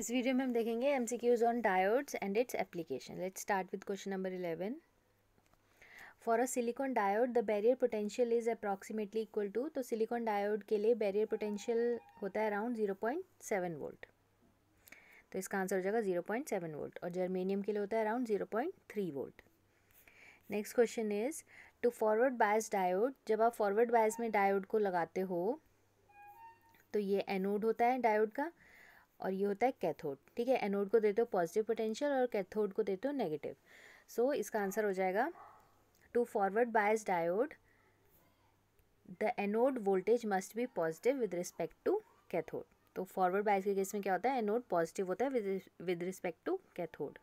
इस वीडियो में हम देखेंगे M C Qs on diodes and its application let start with question number eleven for a silicon diode the barrier potential is approximately equal to तो silicon diode के लिए barrier potential होता है around zero point seven volt तो इसका answer हो जाएगा zero point seven volt और जर्मेनियम के लिए होता है around zero point three volt next question is to forward bias diode जब आप फॉरवर्ड बायस में डायोड को लगाते हो तो ये एनोड होता है डायोड का और ये होता है कैथोड ठीक है एनोड को देते हो पॉजिटिव पोटेंशियल और कैथोड को देते हो नेगेटिव सो so, इसका आंसर हो जाएगा to forward bias diode the anode voltage must be positive with respect to cathode तो फॉरवर्ड बायस के केस में क्या होता है एनोड पॉजिटिव होता है with respect to cathode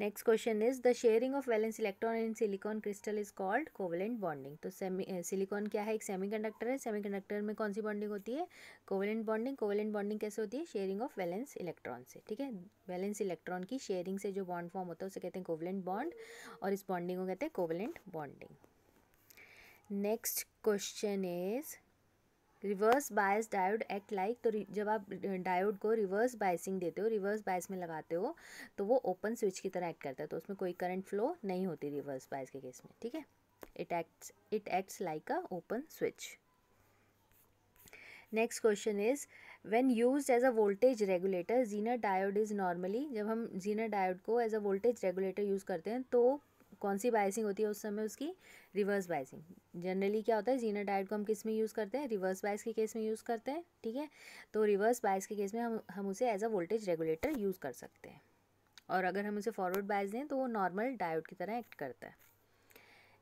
next question is the sharing of valence electron and silicon crystal is called covalent bonding तो semi silicon eh, क्या है एक सेमीकंडक्टर है सेमीकंडक्टर में कौन सी बॉन्डिंग होती है कोवेलेंट बॉन्डिंग कोवेलेंट बॉन्डिंग कैसे होती है शेयरिंग ऑफ वैलेंस इलेक्ट्रॉन से ठीक है वैलेंस इलेक्ट्रॉन की शेयरिंग से जो बॉन्ड फॉर्म होता है उसे कहते हैं कोवेलेंट बॉन्ड और इस बॉन्डिंग को कहते हैं covalent bonding next question is reverse bias diode act like तो जब आप डायोड को रिवर्स बायसिंग देते हो रिवर्स बायस में लगाते हो तो वो ओपन स्विच की तरह एक्ट करता है तो उसमें कोई करंट फ्लो नहीं होती रिवर्स बायस के केस में ठीक है it acts it acts like a open switch next question is when used as a voltage regulator zener diode is normally जब हम जीनर डायोड को as a voltage regulator use करते हैं तो कौन सी बाइसिंग होती है उस समय उसकी रिवर्स बाइसिंग जनरली क्या होता है जीना डाइट को हम किस में यूज़ करते हैं रिवर्स बाइस के केस में यूज़ करते हैं ठीक है तो रिवर्स बाइस के केस में हम हम उसे as a voltage regulator use कर सकते हैं और अगर हम उसे फॉरवर्ड बाइस दें तो वो नॉर्मल डायोड की तरह एक्ट करता है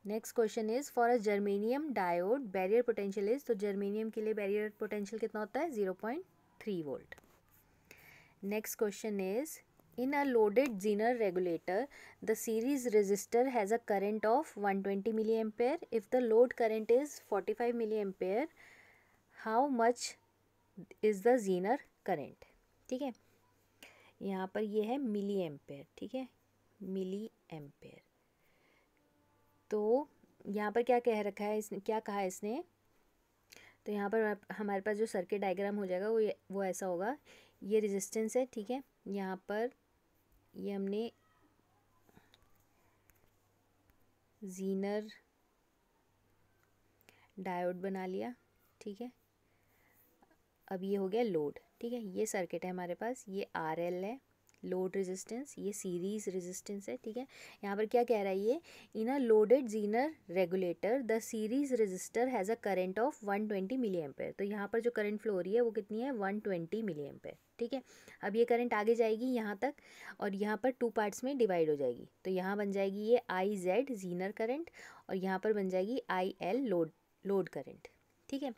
next question is for a germanium diode barrier potential is तो जर्मेनियम के लिए बैरियर पोटेंशियल कितना होता है zero point three volt next question is In a loaded Zener regulator, the series resistor has a current of 120 milliampere. If the load current is 45 milliampere, how much is the Zener current? ठीक है यहाँ पर ये है मिली ampere ठीक है मिली ampere तो यहाँ पर क्या कह रखा है इसने क्या कहा है इसने तो यहाँ पर हमारे पास जो सर्किट डायग्राम हो जाएगा वो वो ऐसा होगा ये रेजिस्टेंस है ठीक है यहाँ पर ये हमने जीनर डायोड बना लिया ठीक है अब ये हो गया लोड ठीक है ये सर्किट है हमारे पास ये आर एल है लोड रेजिस्टेंस ये सीरीज रेजिस्टेंस है ठीक है यहाँ पर क्या कह रहा है ये in a loaded zener regulator the series resistor has a current of 120 milli ampere तो यहाँ पर जो करंट फ्लो हो रही है वो कितनी है 120 मिली एम्पेयर ठीक है अब ये करंट आगे जाएगी यहाँ तक और यहाँ पर टू पार्ट्स में डिवाइड हो जाएगी तो यहाँ बन जाएगी ये आई जेड जीनर करंट और यहाँ पर बन जाएगी I L load load current ठीक है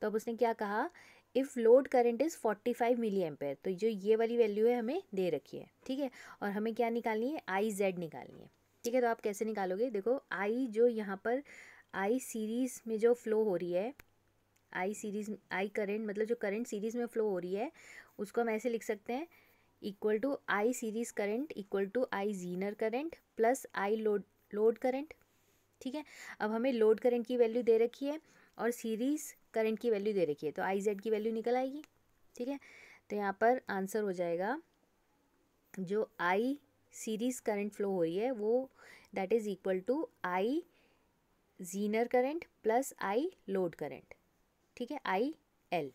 तो अब उसने क्या कहा if load current is forty five milli ampere तो जो ये वाली वैल्यू है हमें दे रखी है ठीक है और हमें क्या निकालनी है आई जेड निकालनी है ठीक है तो आप कैसे निकालोगे देखो आई जो यहाँ पर आई सीरीज़ में जो फ्लो हो रही है आई सीरीज़ आई करेंट मतलब जो करंट सीरीज़ में फ़्लो हो रही है उसको हम ऐसे लिख सकते हैं equal to I series current equal to I zener current plus I load load current ठीक है अब हमें लोड करेंट की वैल्यू दे रखी है और सीरीज़ करंट की वैल्यू दे रखी है तो आई जेड की वैल्यू निकल आएगी ठीक है तो यहाँ पर आंसर हो जाएगा जो आई सीरीज़ करंट फ्लो हो रही है वो that is equal to I zener current plus I load current ठीक है आई एल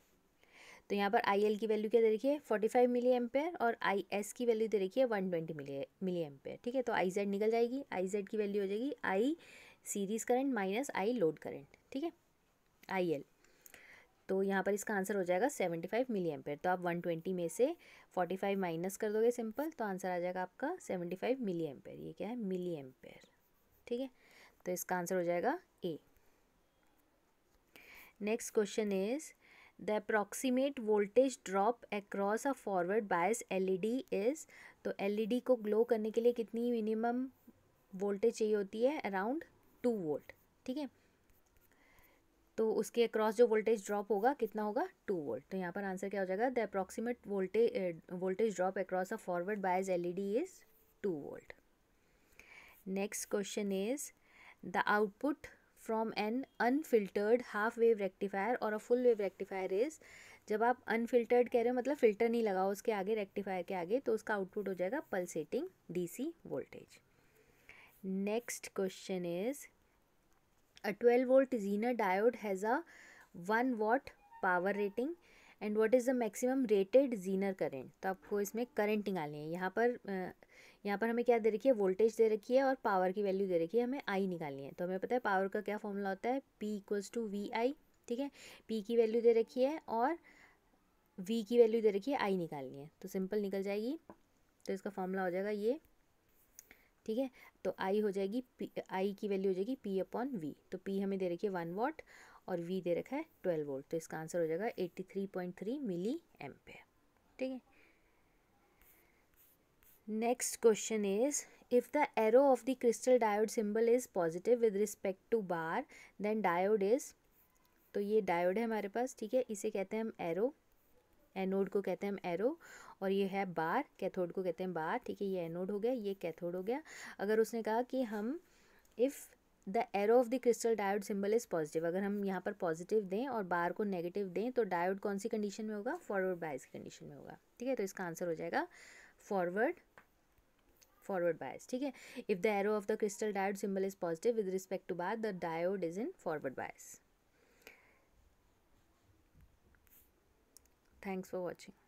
तो यहाँ पर आई एल की वैल्यू क्या दे रखी है फोर्टी फाइव मिली एम्पेयर और आई एस की वैल्यू दे रखी है one twenty milli milli ampere ठीक है तो आई जेड निकल जाएगी आई जेड की वैल्यू हो जाएगी I series current minus I load current ठीक है आई एल तो यहाँ पर इसका आंसर हो जाएगा सेवेंटी फाइव मिली एम्पेयर तो आप वन ट्वेंटी में से फोर्टी फाइव माइनस कर दोगे सिंपल तो आंसर आ जाएगा आपका सेवेंटी फाइव मिली एम्पेयर ये क्या है मिली एम्पेयर ठीक है तो इसका आंसर हो जाएगा A is the approximate voltage drop voltage a forward a L E D is तो डी e को ग्लो करने के लिए कितनी मिनिमम वोल्टेज चाहिए होती है अराउंड टू वोल्ट ठीक है तो उसके अक्रॉस जो वोल्टेज ड्रॉप होगा कितना होगा टू वोल्ट तो यहाँ पर आंसर क्या हो जाएगा the approximate voltage voltage drop across a forward bias LED is two volt next question is the output from an unfiltered half wave rectifier और a full wave rectifier is जब आप unfiltered कह रहे हो मतलब फ़िल्टर नहीं लगाओ उसके आगे रेक्टिफायर के आगे तो उसका आउटपुट हो जाएगा pulsating DC voltage next question is a twelve volt zener diode has a one watt power rating and what is the maximum rated zener current तो आपको इसमें करंट निकालनी है यहाँ पर यहाँ पर हमें क्या दे रखी है वोल्टेज दे रखी है और पावर की वैल्यू दे रखी है हमें आई निकालनी है तो हमें पता है पावर का क्या फॉर्मूला होता है P equals to V I ठीक है पी की वैल्यू दे रखी है और वी की वैल्यू दे रखी है आई निकालनी है तो सिंपल निकल जाएगी तो इसका फॉर्मूला हो जाएगा ये ठीक है तो आई हो जाएगी पी आई की वैल्यू हो जाएगी पी अपॉन वी तो पी हमें दे रखी है वन वॉट और वी दे रखा है ट्वेल्व वोल्ट तो इसका आंसर हो जाएगा eighty three point three milli पे ठीक है next question is if the arrow of the crystal diode symbol is positive with respect to bar then diode is तो ये डायोड है हमारे पास ठीक है इसे कहते हैं हम एरो एनोड को कहते हैं हम एरो और ये है बार कैथोड को कहते हैं बार ठीक है ये एनोड हो गया ये कैथोड हो गया अगर उसने कहा कि हम if the arrow of the crystal diode symbol is positive अगर हम यहाँ पर पॉजिटिव दें और बार को नेगेटिव दें तो डायोड कौन सी कंडीशन में होगा फॉरवर्ड बायस की कंडीशन में होगा ठीक है तो इसका आंसर हो जाएगा फॉरवर्ड फॉरवर्ड बायस ठीक है if the arrow of the crystal diode symbol is positive with respect to bar the diode is in forward bias thanks for watching